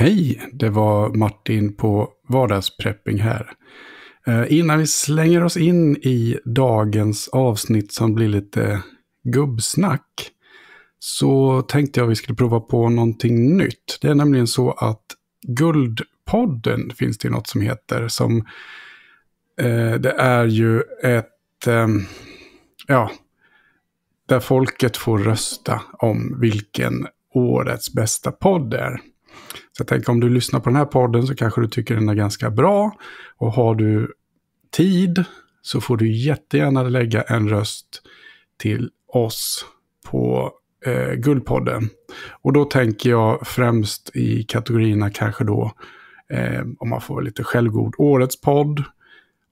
Hej, det var Martin på Vardagsprepping här. Eh, innan vi slänger oss in i dagens avsnitt som blir lite gubbsnack så tänkte jag vi skulle prova på någonting nytt. Det är nämligen så att Guldpodden finns det något som heter som eh, det är ju ett, eh, ja, där folket får rösta om vilken årets bästa podd är. Jag tänker om du lyssnar på den här podden så kanske du tycker den är ganska bra. Och har du tid så får du jättegärna lägga en röst till oss på eh, Guldpodden. Och då tänker jag främst i kategorierna kanske då, eh, om man får lite självgod, Årets podd.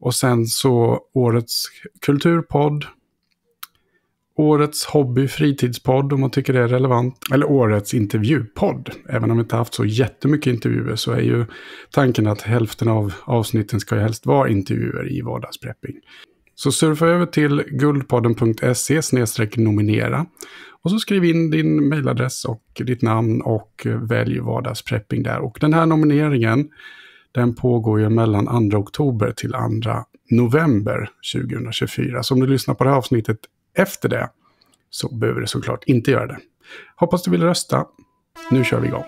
Och sen så Årets kulturpodd årets hobby fritidspodd om man tycker det är relevant. Eller årets intervjupodd. Även om vi inte haft så jättemycket intervjuer så är ju tanken att hälften av avsnitten ska ju helst vara intervjuer i vardagsprepping. Så surfa över till guldpodden.se nominera och så skriv in din mejladress och ditt namn och välj vardagsprepping där. Och den här nomineringen den pågår ju mellan 2 oktober till 2 november 2024. Så om du lyssnar på det här avsnittet efter det så behöver du såklart inte göra det. Hoppas du vill rösta. Nu kör vi igång.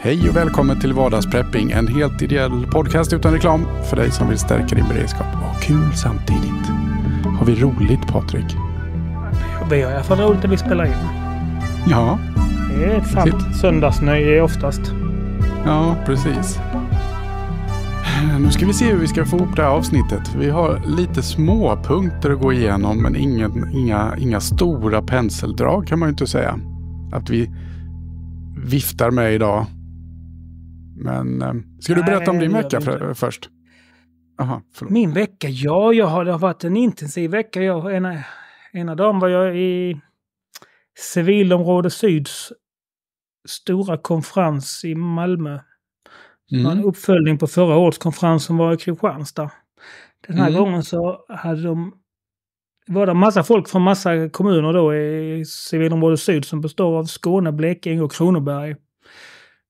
Hej och välkommen till Vardagsprepping, en helt ideell podcast utan reklam för dig som vill stärka din beredskap och ha kul samtidigt. Har vi roligt Patrik? Vi har i alla fall roligt när vi spelar in. Ja. Det är ett sant söndagsnöje oftast. Ja, precis. Eh, nu ska vi se hur vi ska få ihop det här avsnittet. Vi har lite småpunkter att gå igenom men ingen, inga, inga stora penseldrag kan man ju inte säga. Att vi viftar med idag. Men eh, ska du berätta om din vecka för, först? Aha, Min vecka? Ja, jag har, det har varit en intensiv vecka. Jag, ena, ena dagen var jag i civilområde syds stora konferens i Malmö Mm. En uppföljning på förra årskonferensen var i Kristianstad. Den här mm. gången så hade de... var det massa folk från massa kommuner då i civilområde syd som består av Skåne, Blekinge och Kronoberg.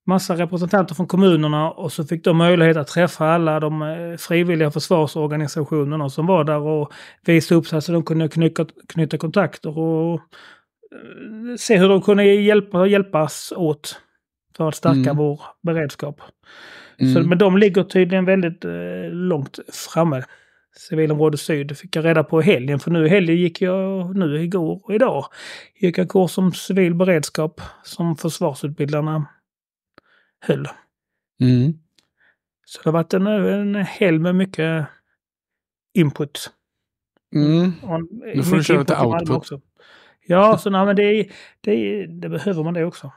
Massa representanter från kommunerna och så fick de möjlighet att träffa alla de eh, frivilliga försvarsorganisationerna som var där och visa upp sig så de kunde knycka, knyta kontakter och eh, se hur de kunde hjälpa, hjälpas åt för att stärka mm. vår beredskap. Mm. Så, men de ligger tydligen väldigt eh, långt framme. Civilområde Syd fick jag reda på i helgen, för nu i helgen gick jag, nu igår och idag, gick jag kurs om civil beredskap som försvarsutbildarna höll. Mm. Så det har varit en, en helg med mycket input. Mm. Nu får du köra lite output. Också. Ja, så, nej, men det, det, det behöver man det också.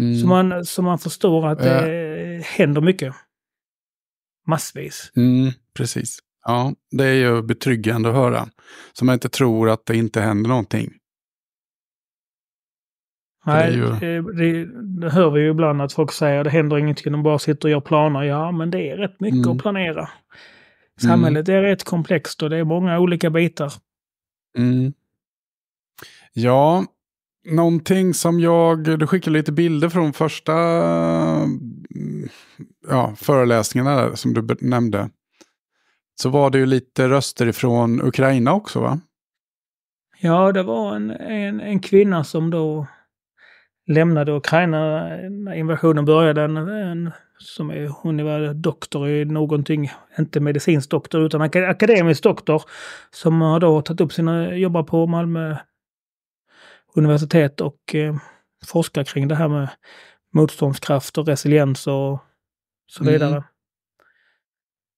Mm. Så, man, så man förstår att ja. det händer mycket. Massvis. Mm, precis. Ja, det är ju betryggande att höra. Så man inte tror att det inte händer någonting. Nej, det, ju... Eh, det, det, hör vi ju ibland att folk säger det händer ingenting, de bara sitter och gör planer. Ja, men det är rätt mycket mm. att planera. Mm. Samhället mm. är rätt komplext och det är många olika bitar. Mm. Ja, Någonting som jag, du skickade lite bilder från första ja, föreläsningarna där, som du nämnde. Så var det ju lite röster ifrån Ukraina också va? Ja, det var en, en, en kvinna som då lämnade Ukraina när invasionen började. En, en, som är, hon är doktor i någonting, inte medicinsk doktor utan akademisk doktor, som har då tagit upp sina, jobbar på Malmö universitet och eh, forskar kring det här med motståndskraft och resiliens och så mm. vidare. Mm.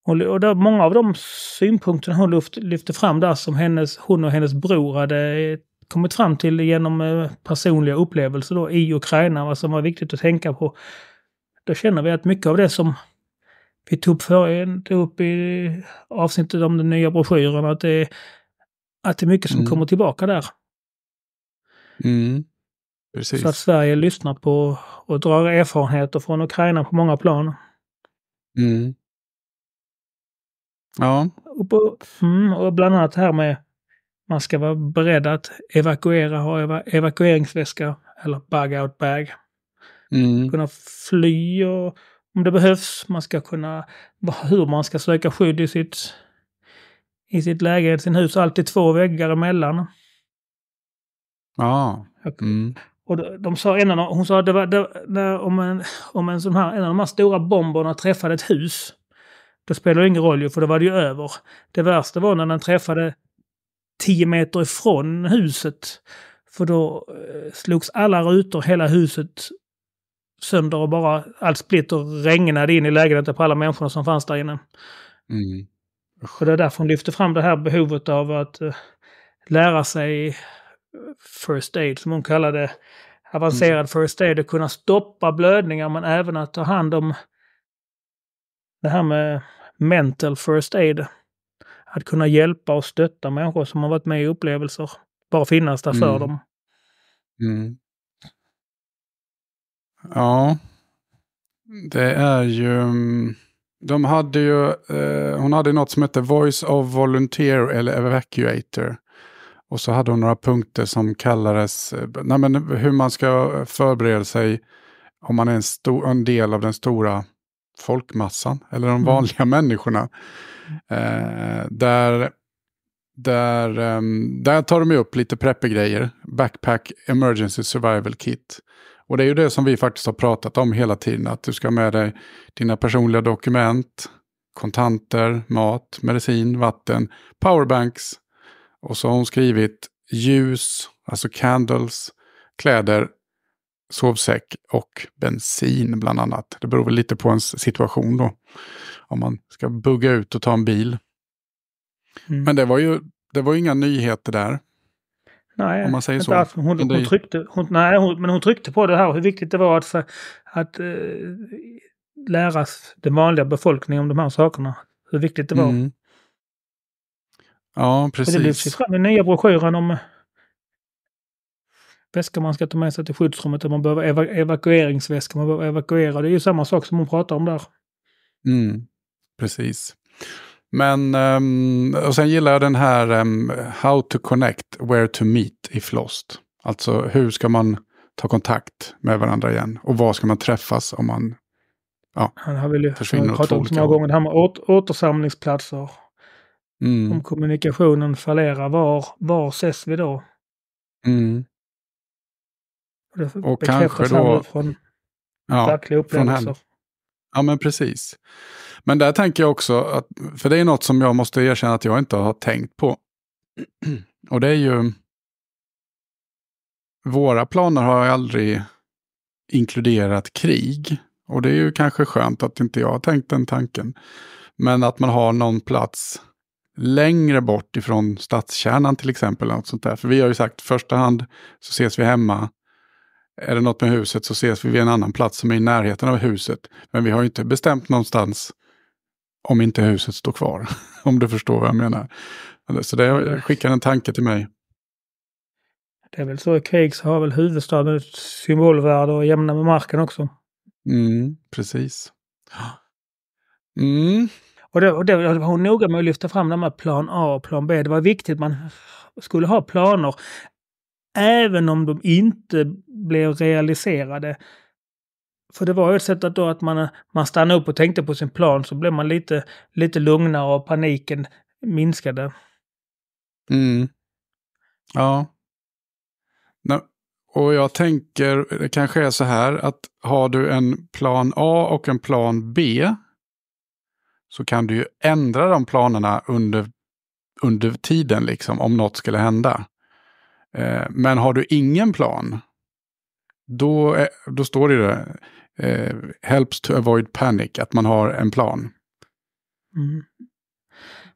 Och, och där, många av de synpunkterna hon lyft, lyfte fram där som hennes, hon och hennes bror hade eh, kommit fram till genom eh, personliga upplevelser då i Ukraina, vad som var viktigt att tänka på. Då känner vi att mycket av det som vi tog upp, för, tog upp i avsnittet om den nya broschyren, att det, att det är mycket som mm. kommer tillbaka där. Mm. Så att Sverige lyssnar på och drar erfarenheter från Ukraina på många plan. Mm. Ja. Och, på, mm, och bland annat här med man ska vara beredd att evakuera, ha evakueringsväska eller bug out bag. Mm. Kunna fly och, om det behövs. Man ska kunna, hur man ska söka skydd i sitt, i sitt läge, i sin hus. Alltid två väggar emellan. Ah. Mm. Och de, sa, en av, hon sa det var, det, det, om, en, om en, sån här, en av de här stora bomberna träffade ett hus, då spelar det ingen roll ju, för då var det ju över. Det värsta var när den träffade tio meter ifrån huset. För då eh, slogs alla rutor, hela huset sönder och bara allt splitter regnade in i lägenheten på alla människorna som fanns där inne. Mm. Och det är därför hon lyfte fram det här behovet av att eh, lära sig first aid som hon kallade det. Avancerad mm. first aid Att kunna stoppa blödningar men även att ta hand om det här med mental first aid. Att kunna hjälpa och stötta människor som har varit med i upplevelser. Bara finnas där mm. för dem. Mm. Ja, det är ju... Mm, de hade ju, eh, hon hade något som hette Voice of Volunteer eller Evacuator. Och så hade hon några punkter som kallades eh, nej men, hur man ska förbereda sig om man är en, stor, en del av den stora folkmassan eller de mm. vanliga mm. människorna. Eh, där, där, um, där tar de upp lite prepper-grejer, Backpack Emergency Survival Kit. Och det är ju det som vi faktiskt har pratat om hela tiden, att du ska ha med dig dina personliga dokument, kontanter, mat, medicin, vatten, powerbanks, och så har hon skrivit ljus, alltså candles, kläder, sovsäck och bensin bland annat. Det beror väl lite på ens situation då. Om man ska bugga ut och ta en bil. Mm. Men det var ju det var inga nyheter där. Nej, om man säger så. Alls. Hon, hon tryckte, hon, nej, hon, men hon tryckte på det här hur viktigt det var att, att eh, lära den vanliga befolkningen om de här sakerna. Hur viktigt det var. Mm. Ja, precis. Och det lyfts fram i nya broschyren om eh, väskor man ska ta med sig till skyddsrummet. Att man behöver eva evakueringsväskor, man behöver evakuera. Det är ju samma sak som hon pratar om där. Mm, precis. Men, um, och sen gillar jag den här um, How to connect, where to meet i Flost. Alltså hur ska man ta kontakt med varandra igen och var ska man träffas om man ja, han har väl, försvinner han har pratat om så många gånger det här med åter, återsamlingsplatser. Mm. Om kommunikationen fallerar, var, var ses vi då? Mm. Och, och kanske då... Från ja, verkliga upplevelser. Från ja, men precis. Men där tänker jag också, att, för det är något som jag måste erkänna att jag inte har tänkt på. Och det är ju... Våra planer har aldrig inkluderat krig. Och det är ju kanske skönt att inte jag har tänkt den tanken. Men att man har någon plats längre bort ifrån stadskärnan till exempel. Något sånt där. För vi har ju sagt första hand så ses vi hemma. Är det något med huset så ses vi vid en annan plats som är i närheten av huset. Men vi har inte bestämt någonstans om inte huset står kvar. om du förstår vad jag menar. Så det skickar en tanke till mig. Det är väl så i krig så har väl huvudstaden ett symbolvärde och jämna med marken också. Mm, precis. Mm, och då, och då var hon noga med att lyfta fram de här plan A och plan B. Det var viktigt att man skulle ha planer även om de inte blev realiserade. För det var ju ett sätt att, då att man, man stannade upp och tänkte på sin plan så blev man lite, lite lugnare och paniken minskade. Mm. Ja. Och jag tänker, det kanske är så här att har du en plan A och en plan B så kan du ju ändra de planerna under, under tiden, liksom, om något skulle hända. Eh, men har du ingen plan, då, då står det där, eh, helps to avoid panic, att man har en plan. Mm.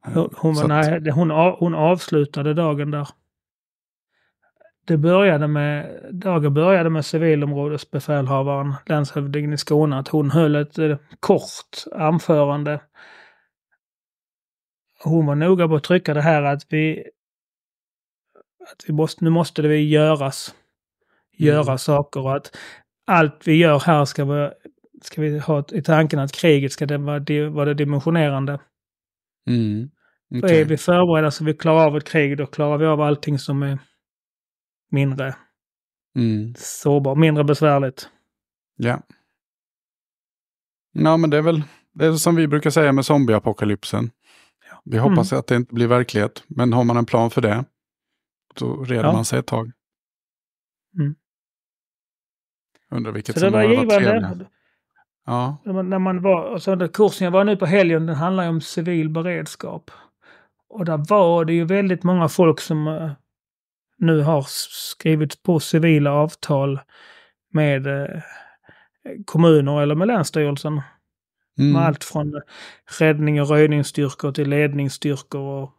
Eh, hon, hon, att, hon, hon avslutade dagen där. Det började med, dagen började med civilområdesbefälhavaren, länshövdingen i Skåne, att hon höll ett eh, kort anförande. Hon var noga på att trycka det här att vi, att vi måste, nu måste det göras, mm. göra mm. saker och att allt vi gör här ska, vara, ska vi ha i tanken att kriget ska det vara, det, vara det dimensionerande. Mm. Okay. För är vi förberedda så vi klarar av ett krig, då klarar vi av allting som är mindre mm. sårbar, mindre besvärligt. Ja. Ja, men det är väl det är som vi brukar säga med zombieapokalypsen. Ja. Vi hoppas mm. att det inte blir verklighet, men har man en plan för det, så reder ja. man sig ett tag. Mm. Undrar vilket så som det var givande. Ja. När man, var, alltså, kursen jag var nu på helgen, den handlar ju om civil beredskap. Och där var det ju väldigt många folk som eh, nu har skrivit på civila avtal med eh, kommuner eller med Länsstyrelsen. Mm. Med allt från räddning och röjningsstyrkor till ledningsstyrkor och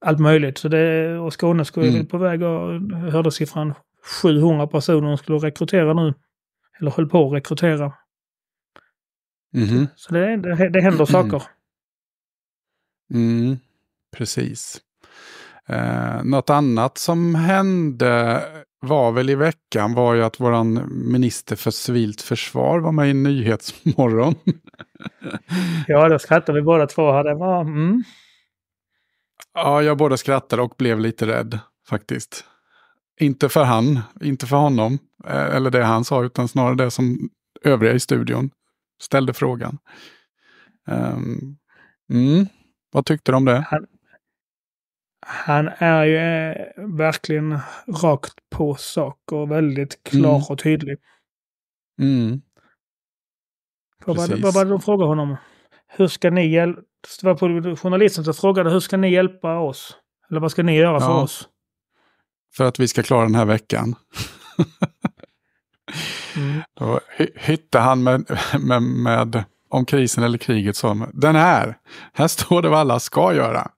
allt möjligt. Så det, och Skåne skulle mm. på väg och hörde siffran 700 personer de skulle rekrytera nu. Eller höll på att rekrytera. Mm. Så det, det, det händer saker. Mm. Precis. Eh, något annat som hände var väl i veckan var ju att vår minister för civilt försvar var med i Nyhetsmorgon. ja, då skrattade vi båda två. Det var, mm. Ja, jag både skrattade och blev lite rädd faktiskt. Inte för han, inte för honom, eh, eller det han sa, utan snarare det som övriga i studion ställde frågan. Um, mm. Vad tyckte du om det? Han, han är ju eh, verkligen rakt på sak och väldigt klar mm. och tydlig. Mm. Vad, var, var det de frågade honom? Hur ska ni hjälpa? Det var journalisten som frågade hur ska ni hjälpa oss? Eller vad ska ni göra för ja. oss? För att vi ska klara den här veckan. mm. Då hytte han med, med, med om krisen eller kriget som den här. Här står det vad alla ska göra.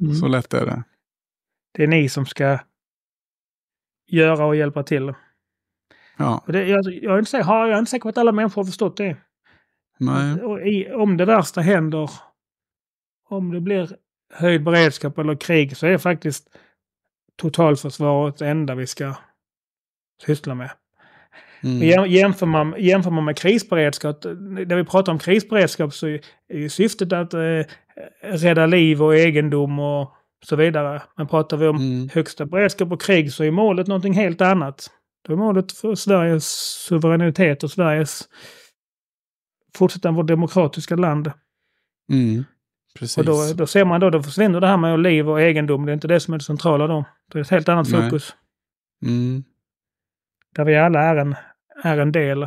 Mm. Så lätt är det. Det är ni som ska göra och hjälpa till. Ja. Det, jag, jag, är inte säker, jag är inte säker på att alla människor har förstått det. I, om det värsta händer, om det blir höjd beredskap eller krig, så är faktiskt totalförsvaret det enda vi ska syssla med. Mm. Jämför, man, jämför man med krisberedskap, när vi pratar om krisberedskap så är syftet att eh, Eh, rädda liv och egendom och så vidare. Men pratar vi om mm. högsta beredskap och krig så är målet någonting helt annat. Då är målet för Sveriges suveränitet och Sveriges fortsätta vårt demokratiska land. Mm. Precis. Och då, då ser man då, då försvinner det här med liv och egendom. Det är inte det som är det centrala då. Det är ett helt annat Nej. fokus. Mm. Där vi alla är en, är en del.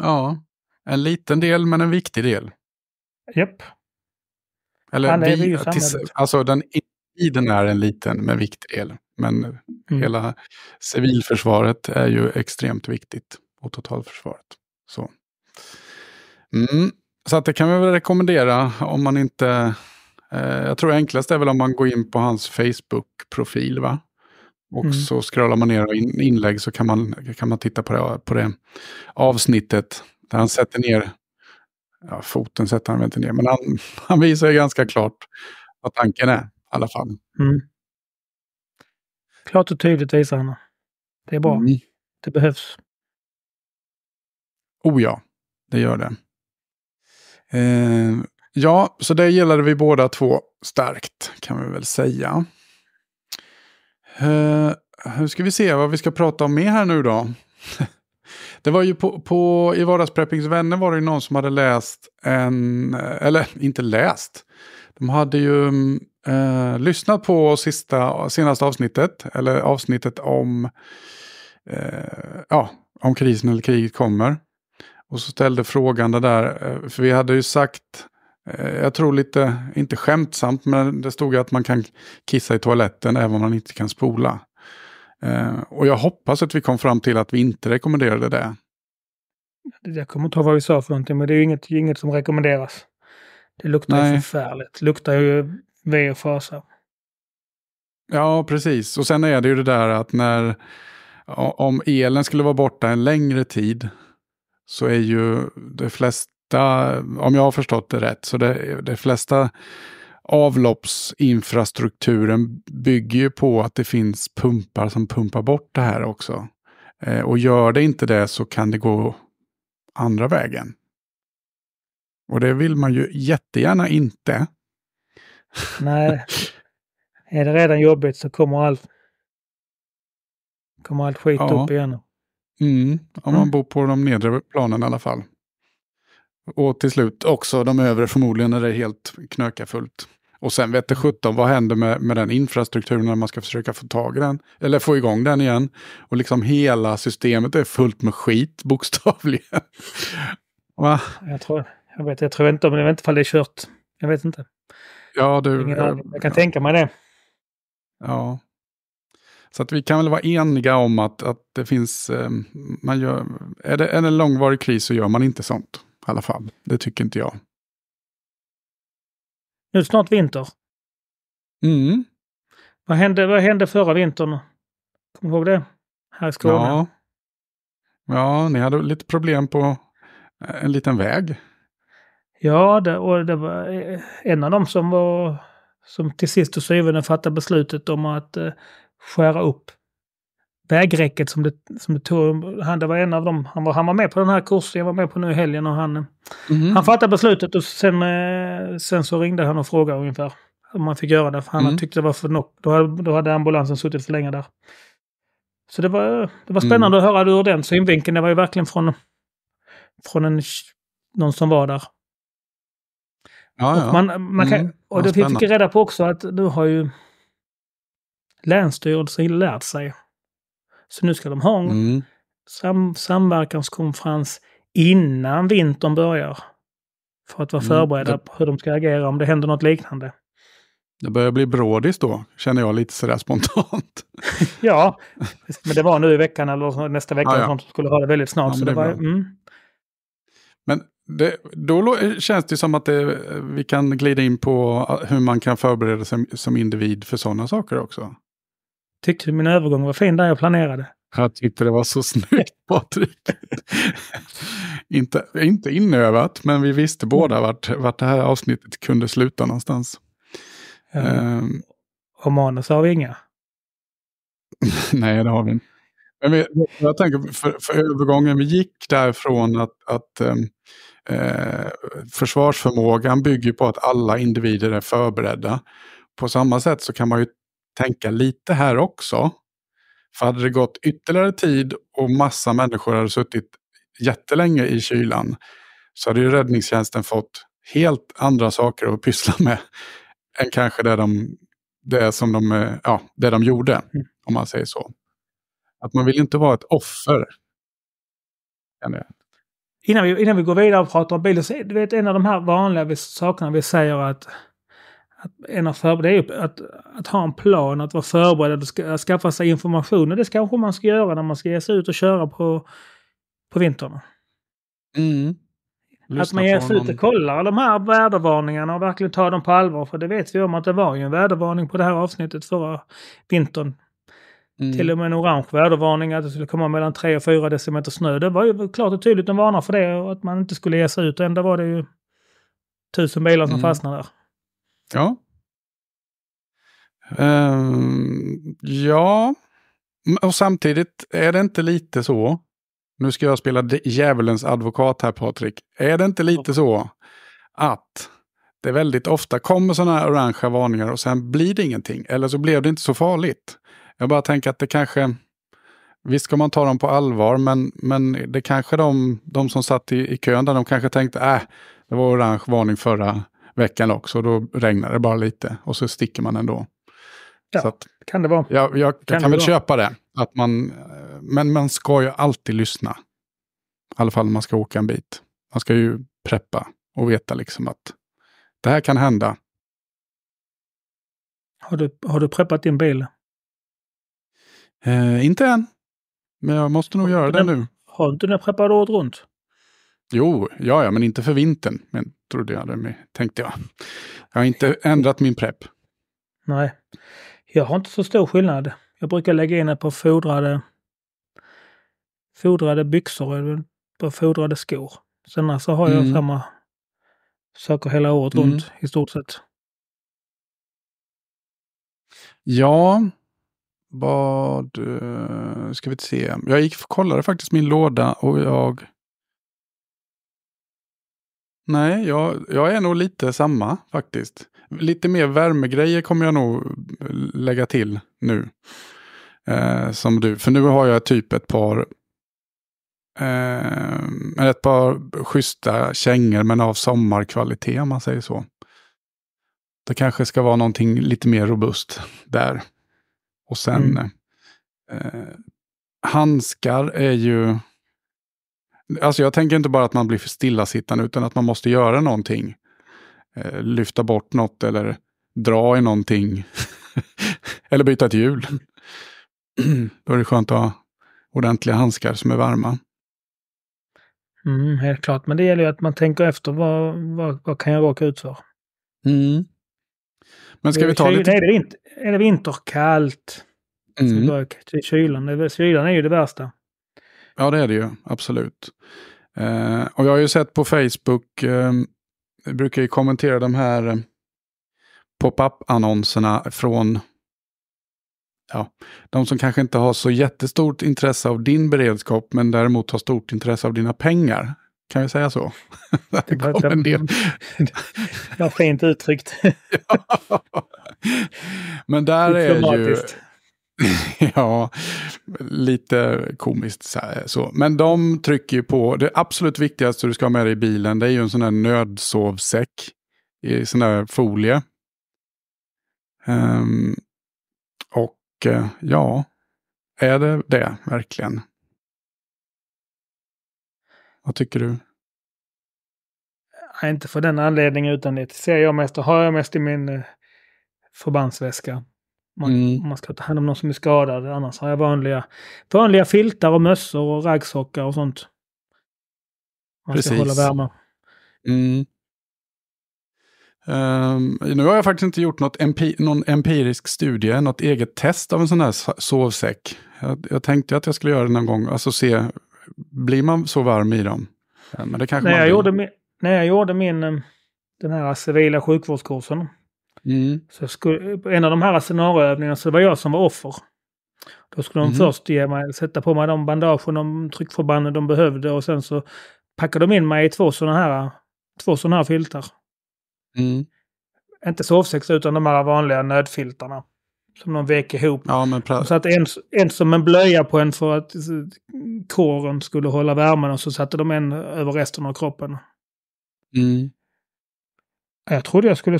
Ja, en liten del men en viktig del. Japp. Yep. Eller han vi, tills, alltså den, individen är en liten men viktig del. Men mm. hela civilförsvaret är ju extremt viktigt och totalförsvaret. Så, mm. så att det kan vi väl rekommendera om man inte... Eh, jag tror enklast är väl om man går in på hans Facebook-profil. va? Och mm. så scrollar man ner och in, inlägg så kan man, kan man titta på det, på det avsnittet där han sätter ner ja, foten sätter han väl inte ner, men han, han visar ju ganska klart vad tanken är i alla fall. Mm. Klart och tydligt visar han. Det är bra. Mm. Det behövs. Oh ja, det gör det. Eh, ja, så det gillade vi båda två starkt kan vi väl säga. Eh, hur ska vi se vad vi ska prata om mer här nu då? Det var ju på, på i Vardagspreppings vänner var det ju någon som hade läst en, eh, eller inte läst, de hade ju eh, lyssnat på sista, senaste avsnittet, eller avsnittet om, eh, ja, om krisen eller kriget kommer. Och så ställde frågan det där, eh, för vi hade ju sagt, eh, jag tror lite, inte skämtsamt, men det stod ju att man kan kissa i toaletten även om man inte kan spola. Eh, och jag hoppas att vi kom fram till att vi inte rekommenderade det. Jag kommer inte ihåg vad vi sa för någonting, men det är ju inget, inget som rekommenderas. Det luktar Nej. ju förfärligt. luktar ju ve och fasa. Ja, precis. Och sen är det ju det där att när om elen skulle vara borta en längre tid så är ju de flesta, om jag har förstått det rätt, så det, de flesta avloppsinfrastrukturen bygger ju på att det finns pumpar som pumpar bort det här också. Eh, och gör det inte det så kan det gå andra vägen. Och det vill man ju jättegärna inte. Nej, är det redan jobbigt så kommer allt, kommer allt skit ja. upp igen. Mm, om man mm. bor på de nedre planen i alla fall. Och till slut också de övre förmodligen när det är helt knökafullt. Och sen vette mm. sjutton, vad händer med, med den infrastrukturen när man ska försöka få tag i den? Eller få igång den igen? Och liksom hela systemet är fullt med skit, bokstavligen. Va? Jag tror, jag vet, jag tror inte om det, jag vet inte ifall det är kört. Jag vet inte. Ja, du. Ingen eh, jag kan ja. tänka mig det. Ja. Så att vi kan väl vara eniga om att, att det finns, eh, man gör, är det en långvarig kris så gör man inte sånt. I alla fall, det tycker inte jag. Nu är det snart vinter. Mm. Vad hände, vad hände förra vintern? Kommer du ihåg det? Här i Skåne. Ja. ja, ni hade lite problem på eh, en liten väg. Ja, det, och det var eh, en av dem som var som till sist och syvende fattade beslutet om att eh, skära upp vägräcket som det, som det tog. Han, det var en av dem. Han var, han var med på den här kursen jag var med på nu i helgen och han, mm. han fattade beslutet och sen, eh, sen så ringde han och frågade ungefär om man fick göra det. För han mm. tyckte det var för nog. Då, hade, då hade ambulansen suttit för länge där. Så det var, det var spännande mm. att höra det ur den synvinkeln. Det var ju verkligen från, från en, någon som var där. Ja, ja. Och, man, man kan, mm. och det vi fick reda på också att du har ju Länsstyrelsen lärt sig så nu ska de ha en mm. sam samverkanskonferens innan vintern börjar. För att vara mm. förberedda på hur de ska agera om det händer något liknande. Det börjar bli brådis då, känner jag lite sådär spontant. ja, men det var nu i veckan eller nästa vecka ah, ja. som skulle ha det väldigt snart. Ja, så det var, mm. Men det, då känns det som att det, vi kan glida in på ah, hur man kan förbereda sig som individ för sådana saker också tyckte du min övergång var fin där jag planerade. Jag tyckte det var så snyggt Patrik. inte, inte inövat, men vi visste båda mm. vart, vart det här avsnittet kunde sluta någonstans. Ja. Um, och manus har vi inga. nej, det har vi inte. Men vi, jag tänker för, för, övergången, vi gick därifrån att, att ehm, eh, försvarsförmågan bygger på att alla individer är förberedda. På samma sätt så kan man ju tänka lite här också. För hade det gått ytterligare tid och massa människor hade suttit jättelänge i kylan så hade ju räddningstjänsten fått helt andra saker att pyssla med än kanske det de, det som de, eh, ja, det de gjorde, mm. om man säger så. Att man vill inte vara ett offer. Innan vi, innan vi går vidare och pratar om bilen, så är, du vet en av de här vanliga sakerna vi säger att att, en av för, det är ju att, att ha en plan, att vara förberedd, att, ska, skaffa sig information. Och det kanske man ska göra när man ska ge sig ut och köra på, på vintern. Mm. Att man ger sig ut och kollar de här vädervarningarna och verkligen tar dem på allvar. För det vet vi om att det var ju en vädervarning på det här avsnittet förra vintern. Mm. Till och med en orange vädervarning att det skulle komma mellan 3 och 4 decimeter snö. Det var ju klart och tydligt en varnare för det och att man inte skulle ge sig ut. Och ändå var det ju tusen bilar som mm. fastnade där. Ja. Um, ja, och samtidigt är det inte lite så. Nu ska jag spela djävulens advokat här Patrik. Är det inte lite så att det väldigt ofta kommer sådana här orangea varningar och sen blir det ingenting. Eller så blev det inte så farligt. Jag bara tänker att det kanske... Visst ska man ta dem på allvar, men, men det kanske de, de som satt i, i kön där, de kanske tänkte äh, det var orange varning förra veckan också. Då regnar det bara lite och så sticker man ändå. Ja, så att, kan det vara. Jag, jag kan, kan väl köpa det. Att man, eh, men man ska ju alltid lyssna. I alla fall när man ska åka en bit. Man ska ju preppa och veta liksom att det här kan hända. Har du, har du preppat din bil? Eh, inte än. Men jag måste nog göra det nu. Har du den preppad året runt? Jo, ja, ja, men inte för vintern, men trodde jag, det, tänkte jag. Jag har inte ändrat min prepp. Nej, jag har inte så stor skillnad. Jag brukar lägga in ett par fodrade, fodrade byxor och ett par fodrade skor. Sen så har jag mm. samma saker hela året mm. runt i stort sett. Ja, vad eh, ska vi se. Jag gick och kollade faktiskt min låda och jag Nej, jag, jag är nog lite samma faktiskt. Lite mer värmegrejer kommer jag nog lägga till nu. Eh, som du, för nu har jag typ ett par Eh, ett par schyssta kängor men av sommarkvalitet om man säger så. Det kanske ska vara någonting lite mer robust där. Och sen mm. eh, handskar är ju Alltså jag tänker inte bara att man blir för stillasittande utan att man måste göra någonting. Eh, lyfta bort något eller dra i någonting. eller byta ett hjul. Då är det skönt att ha ordentliga handskar som är varma. Mm, helt klart, men det gäller ju att man tänker efter vad, vad, vad kan jag råka ut för? Mm. Men ska vi ta lite... Är mm. det, vinter, är det vinterkallt? Mm. kylan, kylan är ju det värsta. Ja, det är det ju. Absolut. Eh, och jag har ju sett på Facebook, eh, jag brukar ju kommentera de här eh, pop-up-annonserna från ja, de som kanske inte har så jättestort intresse av din beredskap, men däremot har stort intresse av dina pengar. Kan vi säga så? Det var fint uttryckt. ja. Men där är ju ja, lite komiskt så, här, så. Men de trycker ju på, det absolut viktigaste du ska ha med dig i bilen, det är ju en sån där nödsovsäck i sån där folie. Um, och eh, ja, är det det verkligen? Vad tycker du? inte för den anledningen utan det ser jag mest och har jag mest i min eh, förbandsväska. Man, mm. man ska ta hand om någon som är skadad. Annars har jag vanliga, vanliga filtar och mössor och raggsockar och sånt. Man Precis. ska hålla värmen. Mm. Um, nu har jag faktiskt inte gjort något empi någon empirisk studie, något eget test av en sån här sovsäck. Jag, jag tänkte att jag skulle göra det någon gång, alltså se, blir man så varm i dem? Men det kanske när, man jag gjorde min, när jag gjorde min, ehm, den här civila sjukvårdskursen, Mm. Så skulle, på en av de här scenarioövningarna så var jag som var offer. Då skulle de mm. först ge mig, sätta på mig de bandagen, de tryckförbanden de behövde och sen så packade de in mig i två sådana här, två sådana här filtar. Mm. Inte sovsäckar utan de här vanliga nödfiltarna. Som de vek ihop. Ja, men så att en, en som en blöja på en för att kåren skulle hålla värmen och så satte de en över resten av kroppen. Mm. Jag trodde jag skulle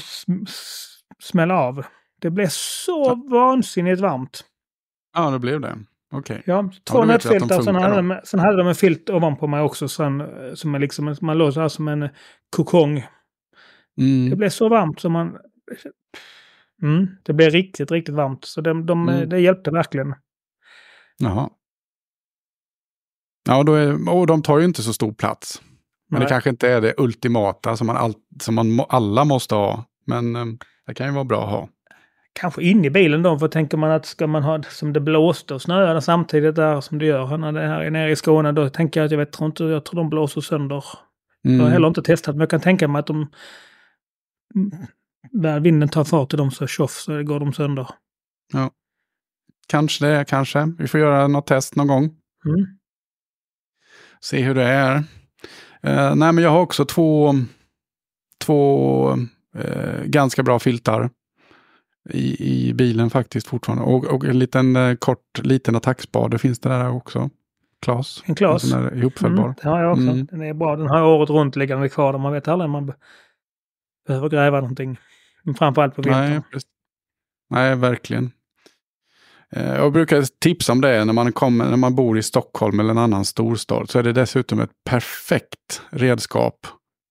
smälla av. Det blev så ja. vansinnigt varmt. Ja, det blev det. Okej. Okay. Ja, två ja, nätfiltar. Sen sen hade de en filt ovanpå mig också. Sen, som är liksom, man låg så här som en kokong. Mm. Det blev så varmt som man... Mm, det blev riktigt, riktigt varmt. Så de, de, mm. det hjälpte verkligen. Jaha. Ja, då är, och de tar ju inte så stor plats. Men Nej. det kanske inte är det ultimata som, man all, som man, alla måste ha. Men ehm, det kan ju vara bra att ha. Kanske in i bilen då, för tänker man att ska man ha som det blåste och snöade samtidigt där som det gör när det här är nere i Skåne, då tänker jag att jag vet, tror inte, jag tror de blåser sönder. Mm. Jag har mm. heller inte testat, men jag kan tänka mig att de... När mm, vinden tar fart i dem så tjoff så går de sönder. Ja. Kanske det, kanske. Vi får göra något test någon gång. Mm. Se hur det är. Uh, nej, men jag har också två, två Eh, ganska bra filtar i, i bilen faktiskt fortfarande. Och, och en liten eh, kort liten attackspade finns det där också. Klas. En Klas. En sån där ihopfällbar. Mm, den har jag också. Mm. Den är bra. Den har året runt liggande kvar där. Man vet aldrig om man behöver gräva någonting. Framförallt på vintern. Nej, Nej verkligen. Eh, jag brukar tipsa om det när man, kommer, när man bor i Stockholm eller en annan storstad. Så är det dessutom ett perfekt redskap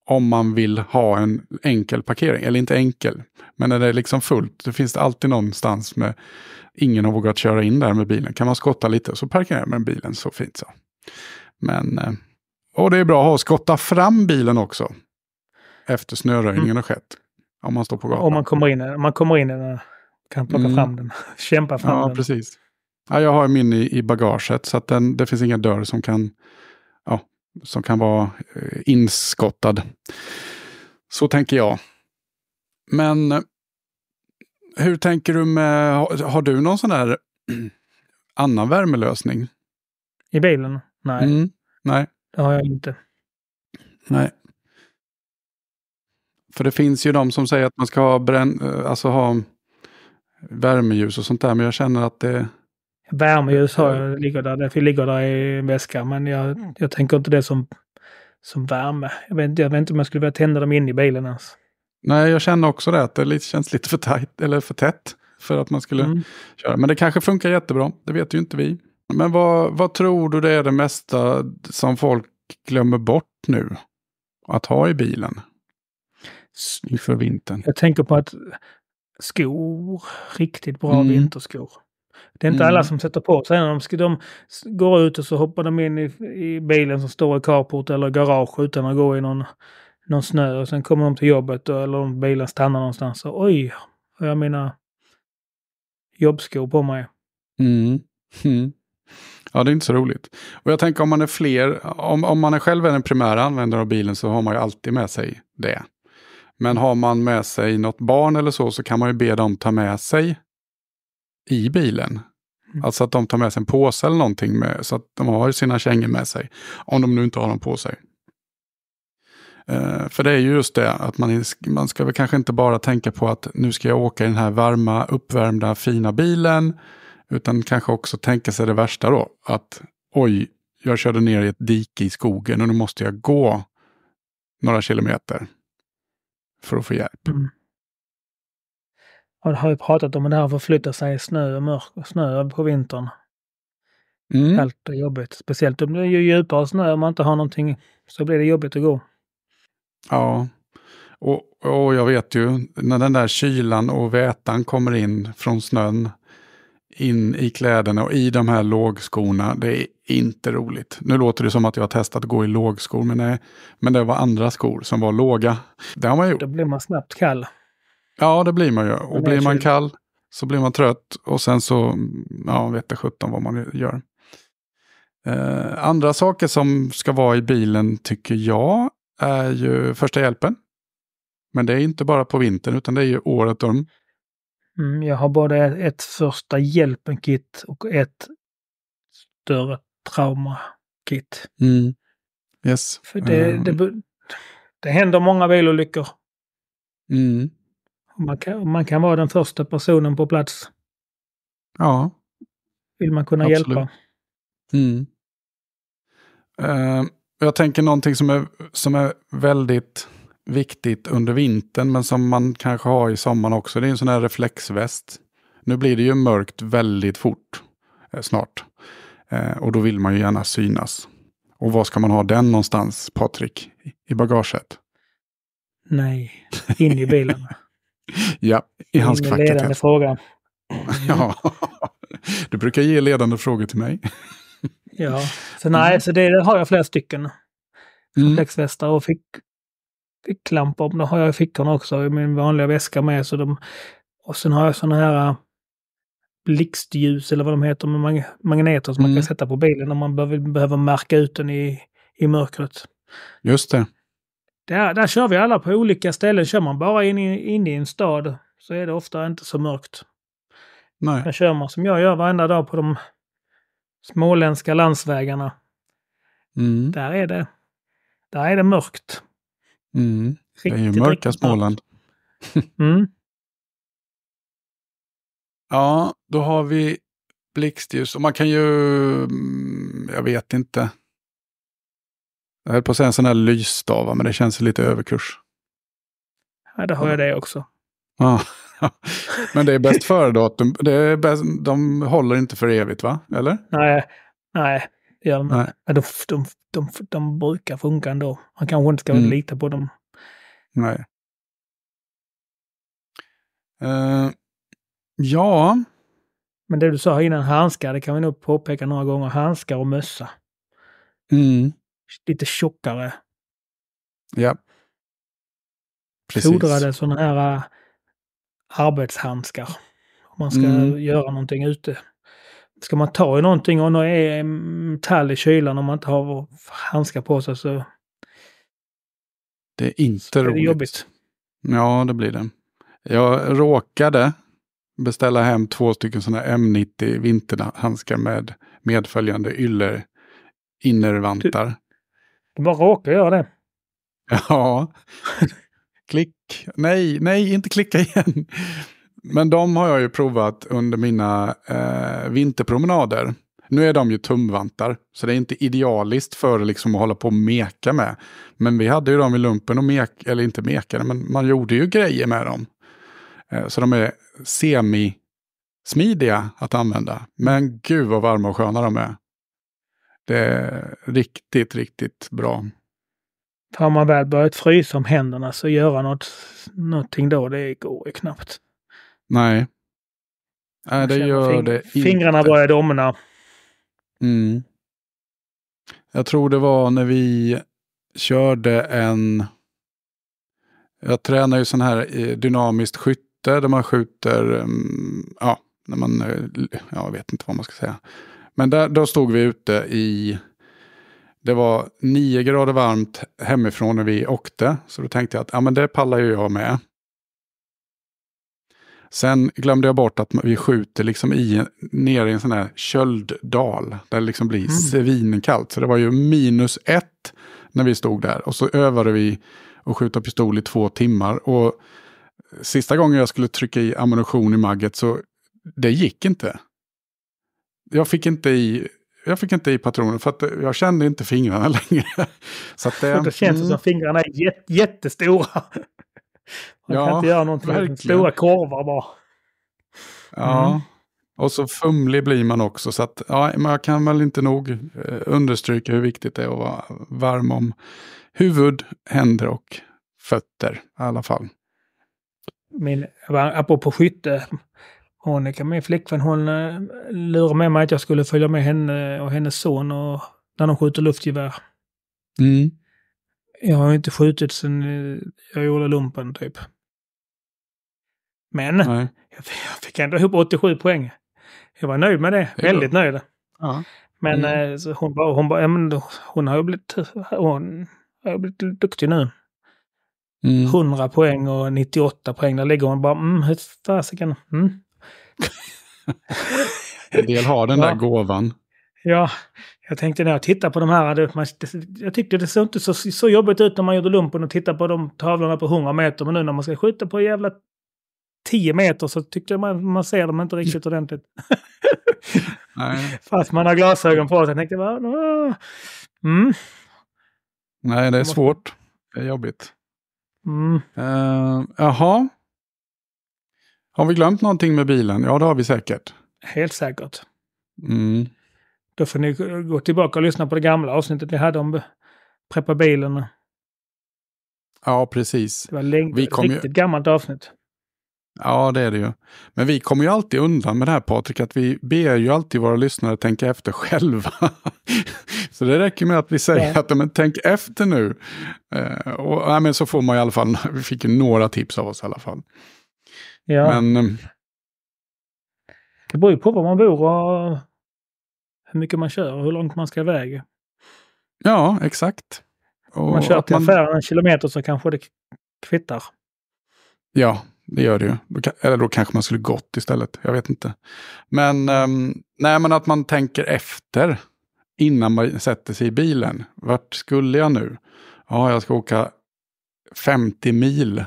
om man vill ha en enkel parkering, eller inte enkel, men när det är liksom fullt, då finns det alltid någonstans med ingen har vågat köra in där med bilen. Kan man skotta lite så parkerar jag med bilen så fint så. Men, eh, och det är bra att ha, skotta fram bilen också. Efter snöröjningen mm. har skett. Om man står på gatan. Om man kommer in, om man kommer in kan plocka mm. fram den. Kämpa fram ja, den. Precis. Ja, Jag har min i, i bagaget så att den, det finns inga dörr som kan som kan vara eh, inskottad. Så tänker jag. Men eh, hur tänker du med, har du någon sån där annan värmelösning? I bilen? Nej. Mm, nej. Det har jag inte. Nej. För det finns ju de som säger att man ska ha, brän, eh, alltså ha värmeljus och sånt där, men jag känner att det, Värmeljus har jag, ligger där, därför ligger där i en väska. Men jag, mm. jag tänker inte det som, som värme. Jag vet, jag vet inte om jag skulle vilja tända dem in i bilen ens. Nej, jag känner också det, att det känns lite för, tajt, eller för tätt för att man skulle mm. köra. Men det kanske funkar jättebra, det vet ju inte vi. Men vad, vad tror du det är det mesta som folk glömmer bort nu att ha i bilen? Inför vintern. Jag tänker på att skor, riktigt bra mm. vinterskor. Det är inte mm. alla som sätter på sig den. De, de går ut och så hoppar de in i, i bilen som står i carport eller garage utan att gå i någon, någon snö. Och sen kommer de till jobbet och, eller om bilen stannar någonstans. Och, oj, har jag mina jobbskor på mig? Mm. Mm. Ja, det är inte så roligt. Och jag tänker om man är fler, om, om man är själv är den primära användaren av bilen så har man ju alltid med sig det. Men har man med sig något barn eller så, så kan man ju be dem ta med sig i bilen. Mm. Alltså att de tar med sig en påse eller någonting med, så att de har sina kängor med sig. Om de nu inte har dem på sig. Uh, för det är ju just det att man, man ska väl kanske inte bara tänka på att nu ska jag åka i den här varma, uppvärmda, fina bilen. Utan kanske också tänka sig det värsta då. Att oj, jag körde ner i ett dike i skogen och nu måste jag gå några kilometer för att få hjälp. Mm. Och har ju pratat om det här att förflytta sig i snö och mörk, snö på vintern. Mm. Kallt och jobbigt. Speciellt om det är djupare snö och man inte har någonting så blir det jobbigt att gå. Ja, och, och jag vet ju när den där kylan och vätan kommer in från snön in i kläderna och i de här lågskorna. Det är inte roligt. Nu låter det som att jag har testat att gå i lågskor, men nej. Men det var andra skor som var låga. Det har man gjort. Då blir man snabbt kall. Ja, det blir man ju. Och blir man kall så blir man trött och sen så ja, vet jag sjutton vad man gör. Eh, andra saker som ska vara i bilen tycker jag är ju första hjälpen. Men det är inte bara på vintern utan det är ju året om. Mm, jag har både ett första hjälpen-kit och ett större trauma-kit. Mm. Yes. För det, eh. det, det händer många bilolyckor. Mm. Man kan, man kan vara den första personen på plats. Ja. Vill man kunna Absolut. hjälpa. Mm. Uh, jag tänker någonting som är, som är väldigt viktigt under vintern, men som man kanske har i sommaren också. Det är en sån här reflexväst. Nu blir det ju mörkt väldigt fort eh, snart. Eh, och då vill man ju gärna synas. Och var ska man ha den någonstans, Patrik? I bagaget? Nej, in i bilen. Ja, i handskfacket. Ledande här. fråga. ja, du brukar ge ledande frågor till mig. ja, så mm. nej, så det har jag flera stycken. Reflexvästar mm. och fick, ficklampor. Då har jag i fickorna också, i min vanliga väska med. Så de, och sen har jag sådana här äh, blixtljus eller vad de heter med mag magneter som mm. man kan mm. sätta på bilen om man behöver, behöver märka ut den i, i mörkret. Just det. Där, där kör vi alla på olika ställen. Kör man bara in i, in i en stad så är det ofta inte så mörkt. Nej. Där kör man som jag gör varenda dag på de småländska landsvägarna. Mm. Där, är det, där är det mörkt. Mm. Det är ju mörka Småland. mm. Ja, då har vi blixtljus och man kan ju, mm, jag vet inte, jag höll på att säga en sån här lysstav, men det känns lite överkurs. Ja, det har jag det också. Ja. men det är bäst före-datum. De håller inte för evigt, va? Eller? Nej, nej. Ja, nej. De, de, de, de brukar funka ändå. Man kanske inte ska mm. lita på dem. Nej. Uh, ja. Men det du sa innan, handskar, det kan vi nog påpeka några gånger. Handskar och mössa. Mm lite tjockare. Ja. Fodrade sådana här äh, arbetshandskar. Om man ska mm. göra någonting ute. Ska man ta i någonting och det är metall mm, i kylan om man inte har handskar på sig så... Det är inte är roligt. Det jobbigt. Ja, det blir det. Jag råkade beställa hem två stycken sådana M90 vinterhandskar med medföljande yller innervantar. De bara råkar göra det. Ja. Klick. Nej, nej, inte klicka igen. Men de har jag ju provat under mina eh, vinterpromenader. Nu är de ju tumvantar, så det är inte idealiskt för liksom att hålla på och meka med. Men vi hade ju dem i lumpen och mek, eller inte mekade, men man gjorde ju grejer med dem. Eh, så de är semi-smidiga att använda. Men gud vad varma och sköna de är. Det är riktigt, riktigt bra. Har man väl börjat frysa om händerna så göra något, någonting då, det går ju knappt. Nej. Nej, det gör fing det inte. Fingrarna börjar domna. Mm. Jag tror det var när vi körde en... Jag tränar ju sån här eh, dynamiskt skytte där man skjuter, mm, ja, när man, eh, ja, jag vet inte vad man ska säga. Men där, då stod vi ute i, det var nio grader varmt hemifrån när vi åkte. Så då tänkte jag att ja, men det pallar ju jag med. Sen glömde jag bort att vi skjuter liksom i, ner i en sån här kölddal där det liksom blir mm. svinkallt. Så det var ju minus ett när vi stod där och så övade vi att skjuta pistol i två timmar. Och sista gången jag skulle trycka i ammunition i magget så det gick inte jag fick inte i jag fick inte i patronen för att eh, jag kände inte fingrarna längre. Så att det, det eh, känns mm. som fingrarna är jättestora. Man ja, kan inte göra någonting. Verkligen. Stora korvar bara. Ja, mm. och så fumlig blir man också. Så att, ja, men jag kan väl inte nog eh, understryka hur viktigt det är att vara varm om huvud, händer och fötter i alla fall. Min, apropå skytte, Monica, min flickvän, hon eh, lurade med mig att jag skulle följa med henne och hennes son och, när de skjuter luftgevär. Mm. Jag har inte skjutit sedan eh, jag gjorde lumpen, typ. Men Nej. jag fick ändå ihop 87 poäng. Jag var nöjd med det. det Väldigt nöjd. Ja. Men mm. Eh, hon, bara, hon, bara, ja, hon har ju blivit, hon har blivit duktig nu. Mm. 100 poäng och 98 poäng. Där ligger hon bara, mm, fasiken. Mm. en del har den ja. där gåvan. Ja, jag tänkte när jag tittade på de här, man, jag tyckte det såg inte så, så jobbigt ut när man gjorde lumpen och tittade på de tavlorna på 100 meter. Men nu när man ska skjuta på jävla 10 meter så tyckte jag man, man ser dem inte riktigt ordentligt. Nej. Fast man har glasögon på sig. Jag tänkte bara... Mm. Nej, det är svårt. Det är jobbigt. Mm. Uh, jaha. Har vi glömt någonting med bilen? Ja, det har vi säkert. Helt säkert. Mm. Då får ni gå tillbaka och lyssna på det gamla avsnittet vi hade om preppa bilen. Ja, precis. Det var länge, vi kom riktigt ju... gammalt avsnitt. Ja, det är det ju. Men vi kommer ju alltid undan med det här Patrik, att vi ber ju alltid våra lyssnare tänka efter själva. så det räcker med att vi säger ja. att men, tänk efter nu. Eh, och, nej, men så får man i alla fall, vi fick ju några tips av oss i alla fall. Ja. Men... Ehm, det beror ju på var man bor och hur mycket man kör och hur långt man ska iväg. Ja, exakt. Och Om man kör till affären en kilometer så kanske det kvittar. Ja, det gör det ju. Eller då kanske man skulle gått istället. Jag vet inte. Men, um, nej, men att man tänker efter innan man sätter sig i bilen. Vart skulle jag nu? Ja, jag ska åka 50 mil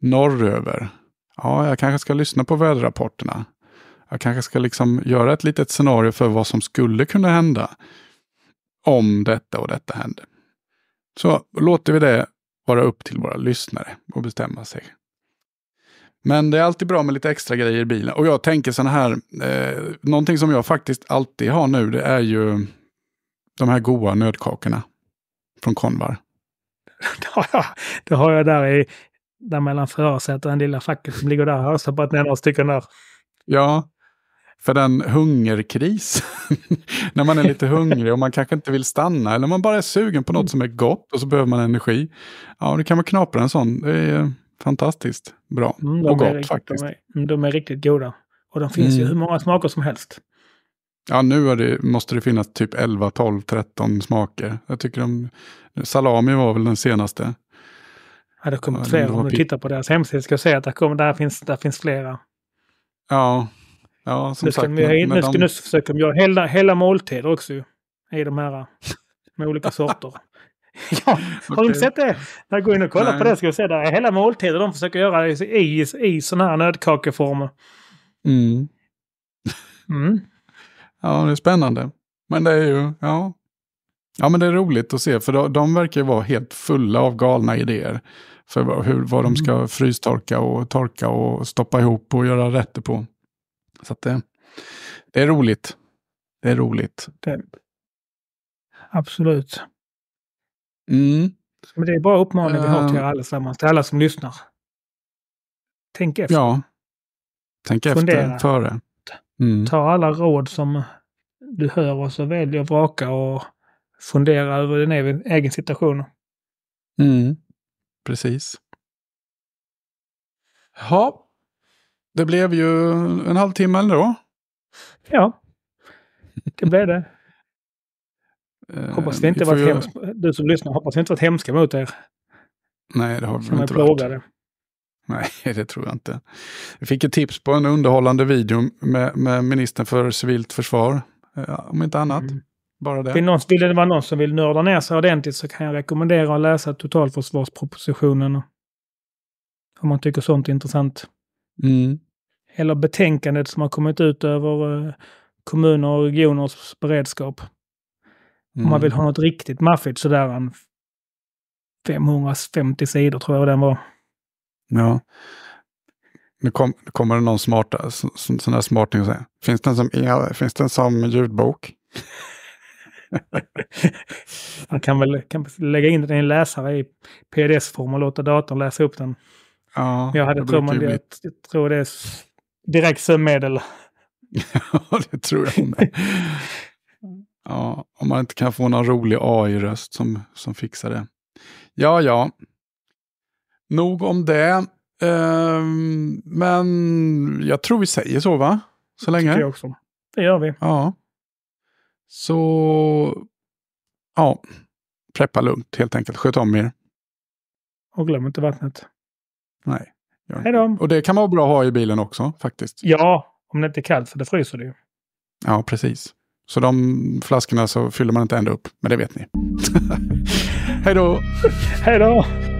norröver ja, jag kanske ska lyssna på väderrapporterna. Jag kanske ska liksom göra ett litet scenario för vad som skulle kunna hända om detta och detta händer. Så låter vi det vara upp till våra lyssnare och bestämma sig. Men det är alltid bra med lite extra grejer i bilen. Och jag tänker så här, eh, någonting som jag faktiskt alltid har nu, det är ju de här goa nödkakorna från Konvar. det har jag där i, där mellan förarsätet och den lilla facket som ligger där. Alltså på att ni är några stycken där. Ja, för den hungerkrisen. när man är lite hungrig och man kanske inte vill stanna eller man bara är sugen på något mm. som är gott och så behöver man energi. Ja, då kan man knapra en sån. Det är fantastiskt bra mm, och gott faktiskt. De är, mm, de är, riktigt goda. Och de finns mm. ju hur många smaker som helst. Ja, nu det, måste det finnas typ 11, 12, 13 smaker. Jag tycker de... Salami var väl den senaste. Ja, det kommer flera. Om du tittar på deras hemsida ska du se att där, kommer, där, finns, där finns flera. Ja, ja som nu sagt. Men, nu, ska, de... nu försöker de göra hela, hela måltider också i de här med olika sorter. ja, har du inte sett det? Jag går in och kollar Nej. på det ska du se. Där är hela måltider de försöker göra i, i, i sådana här nödkakeformer. Mm. mm. Ja, det är spännande. Men det är ju, ja. Ja, men det är roligt att se, för de, de verkar ju vara helt fulla av galna idéer för hur, vad de ska mm. frystorka och torka och stoppa ihop och göra rätter på. Så det, det, är roligt. Det är roligt. Det. Absolut. Mm. Men det är bara uppmaning vi har till eh. er allesammans, till alla som lyssnar. Tänk efter. Ja. Tänk Fundera. efter före. Mm. Ta alla råd som du hör och så välj och vraka och fundera över din egen, egen situation. Mm. Precis. Ja, det blev ju en halvtimme eller då. Ja, det blev det. Eh, hoppas det inte var hemskt. Du som lyssnar, hoppas det inte varit hemska mot er. Nej, det har vi inte plågade. varit. Nej, det tror jag inte. Jag fick ett tips på en underhållande video med, med ministern för civilt försvar, eh, om inte annat. Mm. Bara det. Vill, någon, vill det vara någon som vill nörda ner sig ordentligt så kan jag rekommendera att läsa totalförsvarspropositionen. Om man tycker sånt är intressant. Mm. Eller betänkandet som har kommit ut över eh, kommuner och regioners beredskap. Om man mm. vill ha något riktigt maffigt sådär en 550 sidor tror jag den var. Ja. Nu kom, kommer det någon smart, sån, sån där smarting och säger, finns den som, finns den som ljudbok? Man kan väl kan lägga in den i en läsare i PDS-form och låta datorn läsa upp den. Ja, jag hade tror man, jag, jag tror det är direkt sömnmedel. ja, det tror jag med. Ja, om man inte kan få någon rolig AI-röst som, som fixar det. Ja, ja. Nog om det. Ehm, men jag tror vi säger så, va? Så länge. Det jag också. Det gör vi. Ja. Så ja, preppa lugnt helt enkelt. Sköt om er. Och glöm inte vattnet. Nej. Hej då. Och det kan vara bra att ha i bilen också faktiskt. Ja, om det inte är kallt för det fryser det ju. Ja, precis. Så de flaskorna så fyller man inte ända upp. Men det vet ni. Hej då! Hej då!